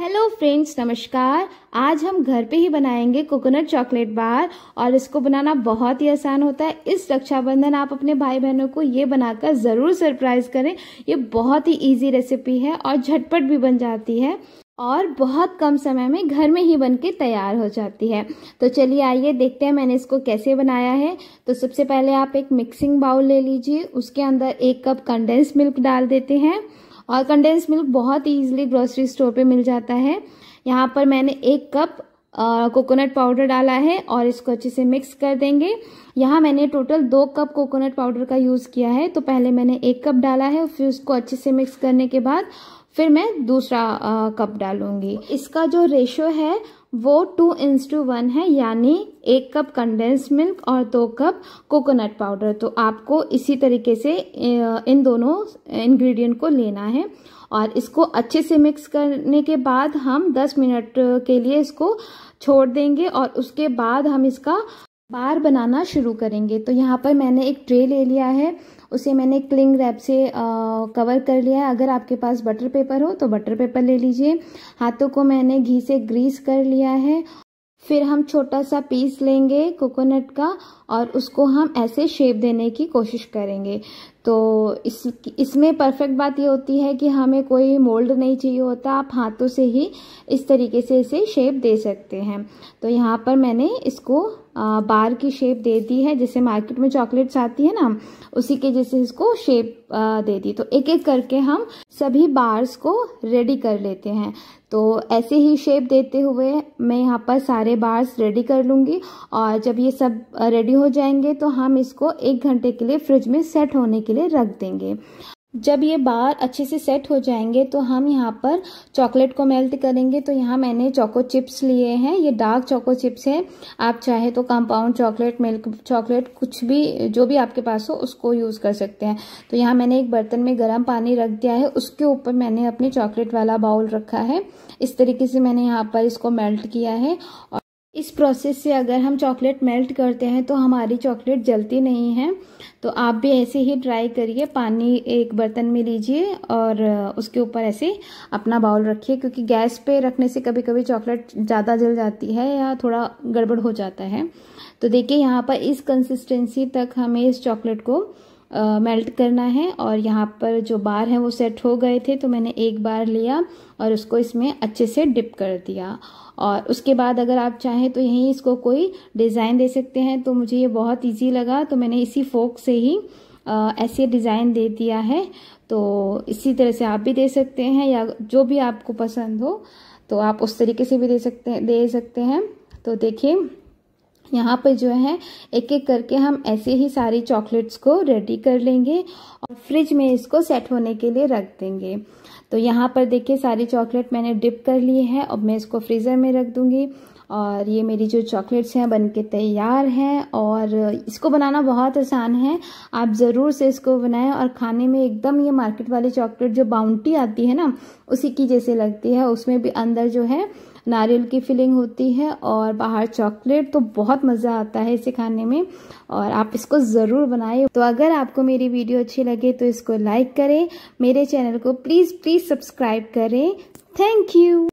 hello friends नमस्कार आज हम घर पे ही बनाएंगे कोकोनट चॉकलेट बार और इसको बनाना बहुत ही आसान होता है इस रक्षाबंधन आप अपने भाई बहनों को ये बनाकर ज़रूर सरप्राइज करें ये बहुत ही इजी रेसिपी है और झटपट भी बन जाती है और बहुत कम समय में घर में ही बन के तैयार हो जाती है तो चलिए आइए देखते हैं मैंने इसको कैसे बनाया है तो सबसे पहले आप एक मिक्सिंग बाउल ले लीजिए उसके अंदर एक कप कंडेंस मिल्क डाल देते हैं और कंडेंस मिल्क बहुत ईजिली ग्रोसरी स्टोर पे मिल जाता है यहाँ पर मैंने एक कप कोकोनट पाउडर डाला है और इसको अच्छे से मिक्स कर देंगे यहाँ मैंने टोटल दो कप कोकोनट पाउडर का यूज़ किया है तो पहले मैंने एक कप डाला है फिर उसको अच्छे से मिक्स करने के बाद फिर मैं दूसरा कप डालूंगी इसका जो रेशो है वो टू इंस टू वन है यानी एक कप कंडेंस मिल्क और दो कप कोकोनट पाउडर तो आपको इसी तरीके से इन दोनों इंग्रेडिएंट को लेना है और इसको अच्छे से मिक्स करने के बाद हम 10 मिनट के लिए इसको छोड़ देंगे और उसके बाद हम इसका बार बनाना शुरू करेंगे तो यहाँ पर मैंने एक ट्रे ले लिया है उसे मैंने क्लिंग रैप से आ, कवर कर लिया है अगर आपके पास बटर पेपर हो तो बटर पेपर ले लीजिए हाथों को मैंने घी से ग्रीस कर लिया है फिर हम छोटा सा पीस लेंगे कोकोनट का और उसको हम ऐसे शेप देने की कोशिश करेंगे तो इस इसमें परफेक्ट बात ये होती है कि हमें कोई मोल्ड नहीं चाहिए होता आप हाथों से ही इस तरीके से इसे शेप दे सकते हैं तो यहाँ पर मैंने इसको बार की शेप दे दी है जैसे मार्केट में चॉकलेट्स आती है ना उसी के जैसे इसको शेप दे दी तो एक एक करके हम सभी बार्स को रेडी कर लेते हैं तो ऐसे ही शेप देते हुए मैं यहाँ पर सारे बार्स रेडी कर लूँगी और जब ये सब रेडी हो जाएंगे तो हम इसको एक घंटे के लिए फ्रिज में सेट होने के लिए रख देंगे जब ये बार अच्छे से सेट हो जाएंगे तो हम यहाँ पर चॉकलेट को मेल्ट करेंगे तो यहाँ मैंने चॉको चिप्स लिए हैं ये डार्क चॉको चिप्स हैं आप चाहे तो कंपाउंड चॉकलेट मिल्क चॉकलेट कुछ भी जो भी आपके पास हो उसको यूज़ कर सकते हैं तो यहाँ मैंने एक बर्तन में गर्म पानी रख दिया है उसके ऊपर मैंने अपने चॉकलेट वाला बाउल रखा है इस तरीके से मैंने यहाँ पर इसको मेल्ट किया है इस प्रोसेस से अगर हम चॉकलेट मेल्ट करते हैं तो हमारी चॉकलेट जलती नहीं है तो आप भी ऐसे ही ट्राई करिए पानी एक बर्तन में लीजिए और उसके ऊपर ऐसे अपना बाउल रखिए क्योंकि गैस पे रखने से कभी कभी चॉकलेट ज़्यादा जल जाती है या थोड़ा गड़बड़ हो जाता है तो देखिए यहाँ पर इस कंसिस्टेंसी तक हमें इस चॉकलेट को मेल्ट करना है और यहाँ पर जो बार हैं वो सेट हो गए थे तो मैंने एक बार लिया और उसको इसमें अच्छे से डिप कर दिया और उसके बाद अगर आप चाहें तो यहीं इसको कोई डिज़ाइन दे सकते हैं तो मुझे ये बहुत ईजी लगा तो मैंने इसी फोक से ही आ, ऐसे डिज़ाइन दे दिया है तो इसी तरह से आप भी दे सकते हैं या जो भी आपको पसंद हो तो आप उस तरीके से भी दे सकते दे सकते हैं तो देखिए यहाँ पर जो है एक एक करके हम ऐसे ही सारी चॉकलेट्स को रेडी कर लेंगे और फ्रिज में इसको सेट होने के लिए रख देंगे तो यहाँ पर देखिए सारी चॉकलेट मैंने डिप कर ली है अब मैं इसको फ्रीज़र में रख दूँगी और ये मेरी जो चॉकलेट्स हैं बन के तैयार हैं और इसको बनाना बहुत आसान है आप ज़रूर से इसको बनाएं और खाने में एकदम ये मार्केट वाली चॉकलेट जो बाउंटी आती है ना उसी की जैसे लगती है उसमें भी अंदर जो है नारियल की फिलिंग होती है और बाहर चॉकलेट तो बहुत मज़ा आता है इसे खाने में और आप इसको ज़रूर बनाएं तो अगर आपको मेरी वीडियो अच्छी लगे तो इसको लाइक करें मेरे चैनल को प्लीज़ प्लीज़ सब्सक्राइब करें थैंक यू